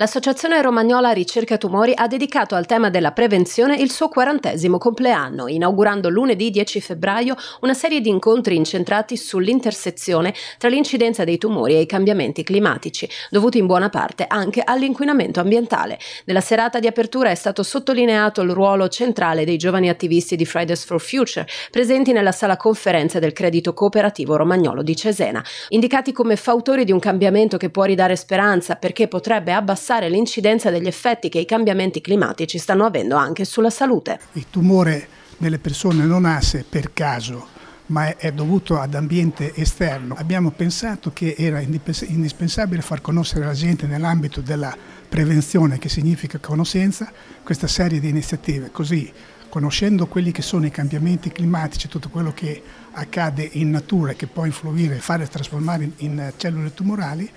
L'Associazione Romagnola Ricerca Tumori ha dedicato al tema della prevenzione il suo quarantesimo compleanno, inaugurando lunedì 10 febbraio una serie di incontri incentrati sull'intersezione tra l'incidenza dei tumori e i cambiamenti climatici, dovuti in buona parte anche all'inquinamento ambientale. Nella serata di apertura è stato sottolineato il ruolo centrale dei giovani attivisti di Fridays for Future, presenti nella sala conferenza del Credito Cooperativo Romagnolo di Cesena, indicati come fautori di un cambiamento che può ridare speranza perché potrebbe abbassare abbassare l'incidenza degli effetti che i cambiamenti climatici stanno avendo anche sulla salute. Il tumore nelle persone non nasce per caso ma è dovuto ad ambiente esterno. Abbiamo pensato che era indispensabile far conoscere la gente nell'ambito della prevenzione, che significa conoscenza, questa serie di iniziative, così conoscendo quelli che sono i cambiamenti climatici, tutto quello che accade in natura e che può influire, fare trasformare in cellule tumorali,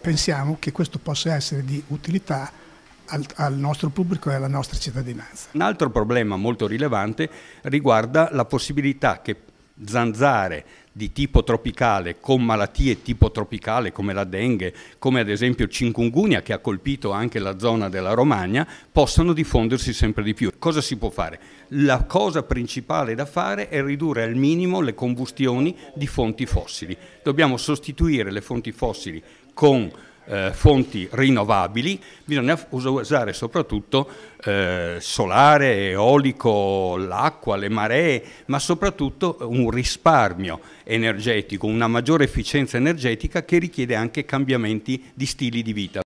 pensiamo che questo possa essere di utilità al, al, nostro pubblico e alla nostra cittadinanza. Un altro problema molto rilevante riguarda la possibilità che zanzare di tipo tropicale con malattie tipo tropicale come la dengue, come ad esempio cingungunia che ha colpito anche la zona della Romagna, possano diffondersi sempre di più. Cosa si può fare? La cosa principale da fare è ridurre al minimo le combustioni di fonti fossili. Dobbiamo sostituire le fonti fossili con eh, fonti rinnovabili, bisogna usare soprattutto eh, solare, eolico, l'acqua, le maree, ma soprattutto eh, un risparmio energetico, una maggiore efficienza energetica che richiede anche cambiamenti di stili di vita.